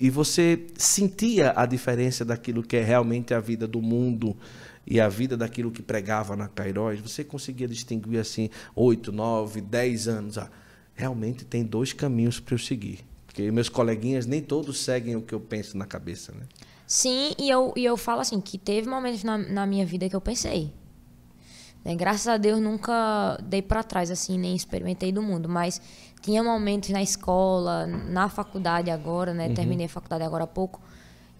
e você sentia a diferença daquilo que é realmente a vida do mundo e a vida daquilo que pregava na Cairóis, você conseguia distinguir assim, oito, nove, dez anos. Ah, realmente tem dois caminhos para eu seguir. Porque meus coleguinhas nem todos seguem o que eu penso na cabeça, né? Sim, e eu, e eu falo assim, que teve momentos na, na minha vida que eu pensei, né? Graças a Deus nunca dei para trás assim, nem experimentei do mundo, mas tinha momentos na escola, na faculdade agora, né? Uhum. Terminei a faculdade agora há pouco,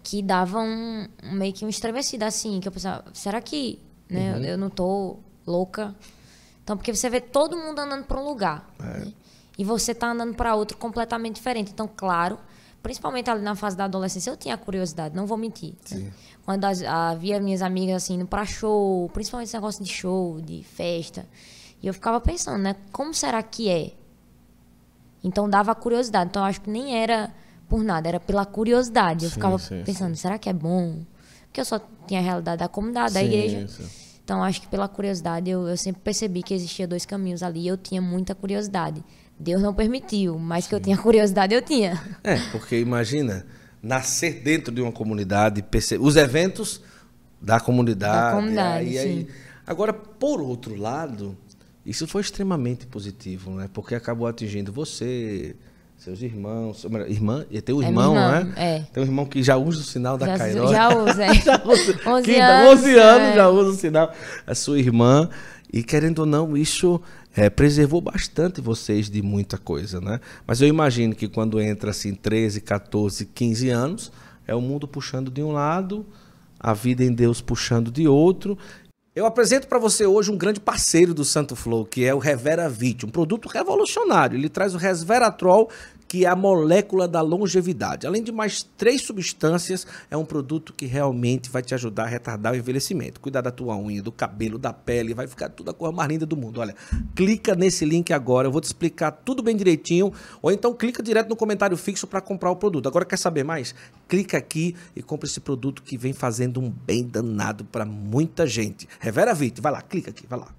que dava um, meio que um estremecido assim, que eu pensava, será que, né, uhum. eu, eu não tô louca? Então, porque você vê todo mundo andando para um lugar, é. né? E você tá andando para outro completamente diferente. Então, claro, principalmente ali na fase da adolescência, eu tinha curiosidade, não vou mentir. Né? Quando havia minhas amigas assim indo pra show, principalmente esse negócio de show, de festa. E eu ficava pensando, né? Como será que é? Então dava curiosidade. Então eu acho que nem era por nada, era pela curiosidade. Eu sim, ficava sim, pensando, sim. será que é bom? Porque eu só tinha a realidade da comunidade, da igreja. Então, acho que pela curiosidade, eu, eu sempre percebi que existia dois caminhos ali. e Eu tinha muita curiosidade. Deus não permitiu, mas Sim. que eu tinha curiosidade, eu tinha. É, porque imagina, nascer dentro de uma comunidade, os eventos da comunidade. Da comunidade, aí, aí, Agora, por outro lado, isso foi extremamente positivo, né? Porque acabou atingindo você, seus irmãos, irmã, e tem um é irmão, né? irmã, né? É. Tem um irmão que já usa o sinal da já, Já usa, é. já usa. 11 Quinta, anos. 11 anos é. já usa o sinal. A sua irmã. E querendo ou não, isso é, preservou bastante vocês de muita coisa, né? Mas eu imagino que quando entra assim 13, 14, 15 anos, é o mundo puxando de um lado, a vida em Deus puxando de outro, eu apresento para você hoje um grande parceiro do Santo Flow, que é o Revera Vit, um produto revolucionário. Ele traz o resveratrol que é a molécula da longevidade. Além de mais três substâncias, é um produto que realmente vai te ajudar a retardar o envelhecimento. Cuidar da tua unha, do cabelo, da pele, vai ficar tudo a cor mais linda do mundo. Olha, clica nesse link agora, eu vou te explicar tudo bem direitinho, ou então clica direto no comentário fixo para comprar o produto. Agora quer saber mais? Clica aqui e compra esse produto que vem fazendo um bem danado para muita gente. Revera Vite, vai lá, clica aqui, vai lá.